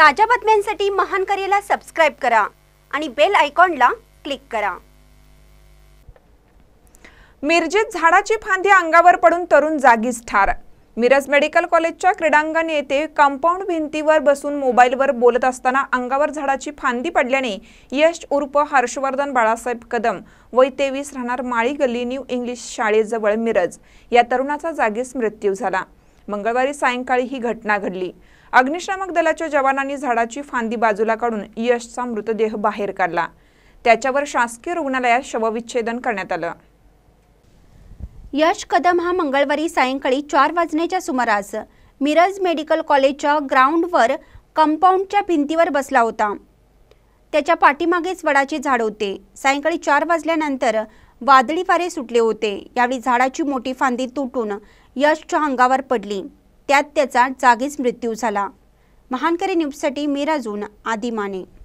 ताज्या बातम्यांसाठी महान करेला सबस्क्राईब करा आणि बेल आयकॉनला क्लिक करा मिरजेत झाडाची फांदी अंगावर पडून तरुण जागीच ठार मिरज मेडिकल कॉलेजच्या क्रीडांगण येथे कंपाऊंड भिंतीवर बसून मोबाईलवर बोलत असताना अंगावर झाडाची फांदी पडल्याने यश उर्फ हर्षवर्धन बाळासाहेब कदम वय तेवीस राहणार माळी गल्ली न्यू इंग्लिश शाळेजवळ मिरज या तरुणाचा जागीच मृत्यू झाला मंगळवारी सायंकाळी ही घटना घडली अग्निशामक दलाच्या जवानांनी झाडाची फांदी बाजूला काढून यशचा मृतदेह बाहेर काढला त्याच्यावर शासकीय रुग्णालयात शवविच्छेदन करण्यात आलं यश कदम हा मंगळवारी सायंकाळी चार वाजण्याच्या सुमारास मिरज मेडिकल कॉलेजच्या ग्राउंडवर कंपाऊंडच्या भिंतीवर बसला होता त्याच्या पाठीमागेच वडाचे झाड होते सायंकाळी चार वाजल्यानंतर वादळी वारे सुटले होते यावेळी झाडाची मोठी फांदी तुटून यशच्या अंगावर पडली त्यात त्याचा जागीच मृत्यू झाला महानकरी न्यूजसाठी मेराजून आदिमाने